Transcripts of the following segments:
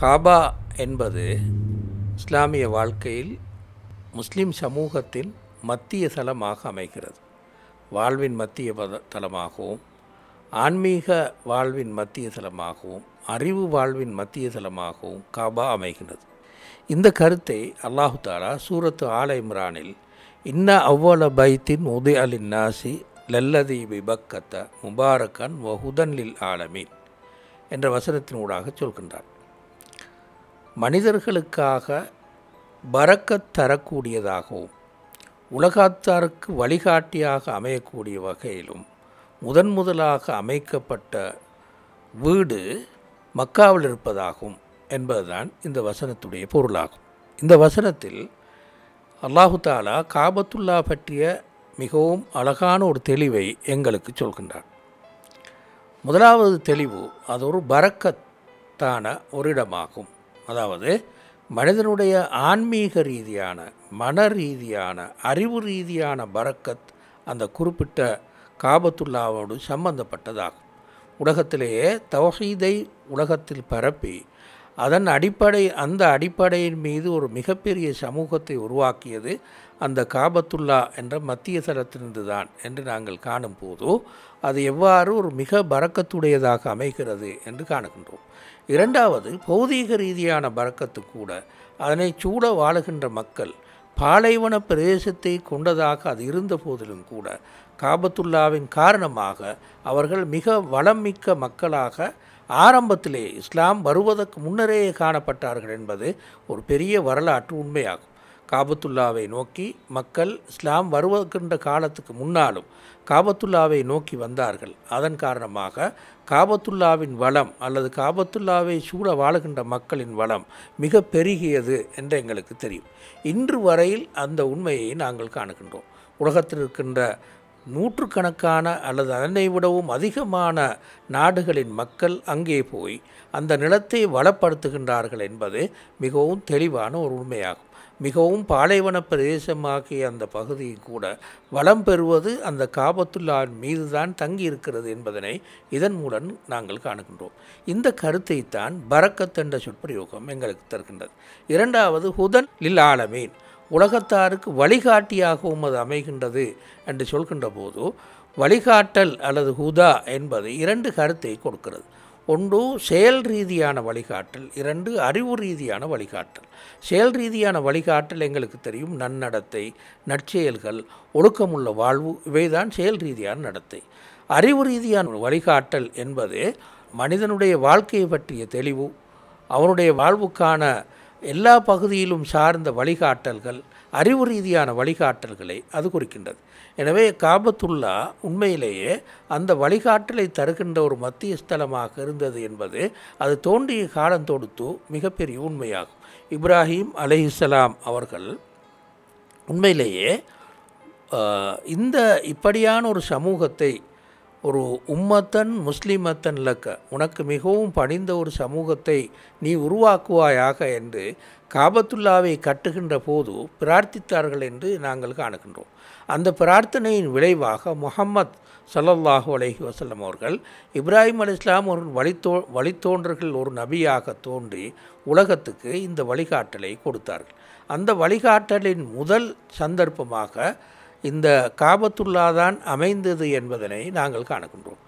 காபா என்பது இஸ்லாமிய வாழ்க்கையில் முஸ்லிம் சமூகத்தின் மத்திய தலமாக அமைகிறது வாழ்வின் மத்திய தலமாகவும் ஆன்மீக வாழ்வின் மத்திய தலமாகவும் அறிவு வாழ்வின் மத்திய தலமாகவும் காபா அமைகிறது இந்த கருத்தை அல்லாஹு தாலா சூரத்து ஆல இம்ரானில் இன்ன அவ்வள பைத்தின் உதய அலின் நாசி லல்லதி விபக்கத்த முபாரக்கன் வஹுதன் லில் ஆலமீன் என்ற வசனத்தின் ஊடாக சொல்கின்றார் மனிதர்களுக்காக பறக்கத் தரக்கூடியதாகவும் உலகாத்தாருக்கு வழிகாட்டியாக அமையக்கூடிய வகையிலும் முதன் முதலாக அமைக்கப்பட்ட வீடு மக்காவில் இருப்பதாகும் என்பதுதான் இந்த வசனத்துடைய பொருளாகும் இந்த வசனத்தில் அல்லாஹு தாலா காபத்துல்லா பற்றிய மிகவும் அழகான ஒரு தெளிவை எங்களுக்கு சொல்கின்றார் முதலாவது தெளிவு அது ஒரு பறக்கத்தான ஒரு இடமாகும் அதாவது மனிதனுடைய ஆன்மீக ரீதியான மன ரீதியான அறிவு ரீதியான பறக்கத் அந்த குறிப்பிட்ட காபத்துல்லாவோடு சம்பந்தப்பட்டதாகும் உலகத்திலேயே தவஹீதை உலகத்தில் பரப்பி அதன் அடிப்படை அந்த அடிப்படையின் மீது ஒரு மிகப்பெரிய சமூகத்தை உருவாக்கியது அந்த காபத்துல்லா என்ற மத்திய தரத்திலிருந்து தான் என்று நாங்கள் காணும் போது அது எவ்வாறு ஒரு மிக பறக்கத்துடையதாக அமைகிறது என்று காணுகின்றோம் இரண்டாவது பௌதீக ரீதியான பறக்கத்து கூட அதனை சூட வாழுகின்ற மக்கள் பாலைவன பிரதேசத்தை கொண்டதாக அது இருந்த போதிலும் கூட காபத்துல்லாவின் காரணமாக அவர்கள் மிக வளம் மிக்க மக்களாக ஆரம்பத்திலே இஸ்லாம் வருவதற்கு முன்னரே காணப்பட்டார்கள் என்பது ஒரு பெரிய வரலாற்று உண்மையாகும் காபத்துல்லாவை நோக்கி மக்கள் இஸ்லாம் வருவதற்கின்ற காலத்துக்கு முன்னாலும் காபத்துல்லாவை நோக்கி வந்தார்கள் அதன் காரணமாக காபத்துல்லாவின் வளம் அல்லது காபத்துல்லாவை சூழ வாழுகின்ற மக்களின் வளம் மிக பெருகியது என்று எங்களுக்கு தெரியும் இன்று வரையில் அந்த உண்மையை நாங்கள் காணுகின்றோம் உலகத்தில் இருக்கின்ற நூற்றுக்கணக்கான அல்லது அதனை விடவும் அதிகமான நாடுகளின் மக்கள் அங்கே போய் அந்த நிலத்தை வளப்படுத்துகின்றார்கள் என்பது மிகவும் தெளிவான ஒரு உண்மையாகும் மிகவும் பாலைவன பிரதேசமாகிய அந்த பகுதியும் கூட வளம் பெறுவது அந்த காபத்துல்லாவின் மீது தான் தங்கியிருக்கிறது என்பதனை இதன் மூலம் நாங்கள் காணுகின்றோம் இந்த கருத்தை தான் பரக்கத் சொற்பிரயோகம் எங்களுக்கு தருகின்றது இரண்டாவது ஹுதன் லில் ஆலமீன் உலகத்தாருக்கு வழிகாட்டியாகவும் அது அமைகின்றது என்று சொல்கின்ற போது வழிகாட்டல் அல்லது ஹுதா என்பது இரண்டு கருத்தை கொடுக்கிறது ஒன்று செயல் ரீதியான வழிகாட்டல் இரண்டு அறிவு ரீதியான வழிகாட்டல் செயல் ரீதியான வழிகாட்டல் எங்களுக்கு தெரியும் நன்னடத்தை நற்செயல்கள் ஒழுக்கமுள்ள வாழ்வு இவைதான் செயல் ரீதியான நடத்தை அறிவு ரீதியான வழிகாட்டல் என்பது மனிதனுடைய வாழ்க்கையை பற்றிய தெளிவு அவனுடைய வாழ்வுக்கான எல்லா பகுதியிலும் சார்ந்த வழிகாட்டல்கள் அறிவு ரீதியான வழிகாட்டல்களை அது குறிக்கின்றது எனவே காபத்துல்லா உண்மையிலேயே அந்த வழிகாட்டலை தருகின்ற ஒரு மத்திய ஸ்தலமாக இருந்தது என்பது அது தோன்றிய காலம் தொடுத்து மிகப்பெரிய உண்மையாகும் இப்ராஹிம் அலிஹிஸ்லாம் அவர்கள் உண்மையிலேயே இந்த இப்படியான ஒரு சமூகத்தை ஒரு உம்மத்தன் முஸ்லிமத்தன் லக்க உனக்கு மிகவும் பணிந்த ஒரு சமூகத்தை நீ உருவாக்குவாயாக என்று காபத்துல்லாவை கட்டுகின்ற போது பிரார்த்தித்தார்கள் என்று நாங்கள் காணுகின்றோம் அந்த பிரார்த்தனையின் விளைவாக முகம்மத் சல்லாஹூ அலஹி வசல்லம் அவர்கள் இப்ராஹிம் அலி இஸ்லாம் ஒரு வழித்தோ வழித்தோன்றர்கள் ஒரு நபியாக தோன்றி உலகத்துக்கு இந்த வழிகாட்டலை கொடுத்தார்கள் அந்த வழிகாட்டலின் முதல் சந்தர்ப்பமாக இந்த காபத்துல்லா தான் அமைந்தது என்பதனை நாங்கள் காணுகின்றோம்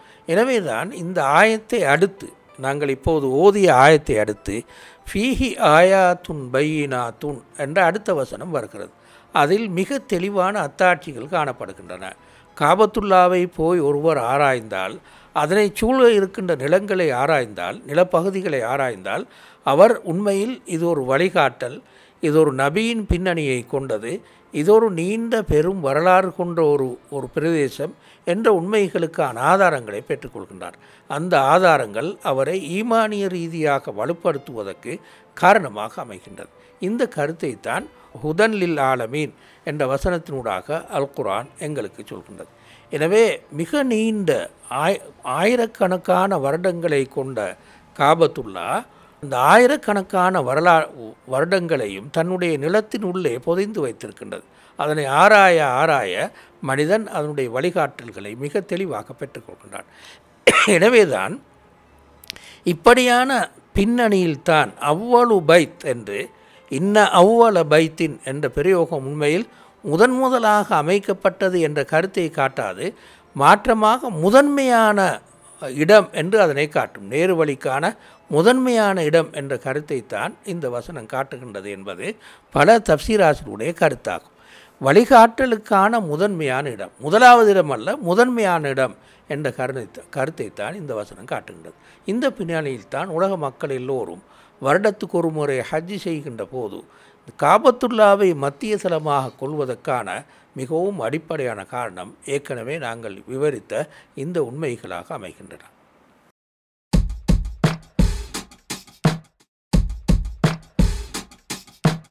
தான் இந்த ஆயத்தை அடுத்து நாங்கள் இப்போது ஓதிய ஆயத்தை அடுத்து ஃபீஹி ஆயா துன் பையினா துன் என்ற அடுத்த வசனம் வருகிறது அதில் மிக தெளிவான அத்தாட்சிகள் காணப்படுகின்றன காபத்துல்லாவை போய் ஒருவர் ஆராய்ந்தால் அதனை சூழ இருக்கின்ற நிலங்களை ஆராய்ந்தால் நிலப்பகுதிகளை ஆராய்ந்தால் அவர் உண்மையில் இது ஒரு வழிகாட்டல் இது ஒரு நபியின் பின்னணியை கொண்டது இது ஒரு நீண்ட பெரும் வரலாறு கொண்ட ஒரு ஒரு பிரதேசம் என்ற உண்மைகளுக்கான ஆதாரங்களை பெற்றுக்கொள்கின்றார் அந்த ஆதாரங்கள் அவரை ஈமானிய ரீதியாக வலுப்படுத்துவதற்கு காரணமாக அமைகின்றது இந்த கருத்தை தான் ஹுதன்லில் ஆலமீன் என்ற வசனத்தினூடாக அல் குரான் எங்களுக்கு சொல்கின்றது எனவே மிக நீண்ட ஆய் ஆயிரக்கணக்கான வருடங்களை கொண்ட காபத்துல்லா இந்த ஆயிரக்கணக்கான வரலா வருடங்களையும் தன்னுடைய நிலத்தின் உள்ளே புதைந்து வைத்திருக்கின்றது அதனை ஆராய ஆராய மனிதன் அதனுடைய வழிகாட்டல்களை மிக தெளிவாக பெற்றுக்கொள்கின்றான் எனவேதான் இப்படியான பின்னணியில்தான் அவ்வளவு பைத் என்று இன்ன அவ்வள பைத்தின் என்ற பிரயோகம் உண்மையில் முதன் முதலாக அமைக்கப்பட்டது என்ற கருத்தை காட்டாது மாற்றமாக முதன்மையான இடம் என்று அதனை காட்டும் நேரு வழிக்கான முதன்மையான இடம் என்ற கருத்தை தான் இந்த வசனம் காட்டுகின்றது என்பது பல தப்சீராசருடைய கருத்தாகும் வழிகாட்டலுக்கான முதன்மையான இடம் முதலாவது இடம் அல்ல முதன்மையான இடம் என்ற கருணை கருத்தை தான் இந்த வசனம் காட்டுகின்றது இந்த பின்னணியில்தான் உலக மக்கள் எல்லோரும் வருடத்துக்கு ஒரு முறை ஹஜ்ஜி செய்கின்ற போது காபத்துல்லாவை மத்திய சலமாக கொள்வதற்கான மிகவும் அடிப்படையான காரணம் ஏற்கனவே நாங்கள் விவரித்த இந்த உண்மைகளாக அமைகின்றன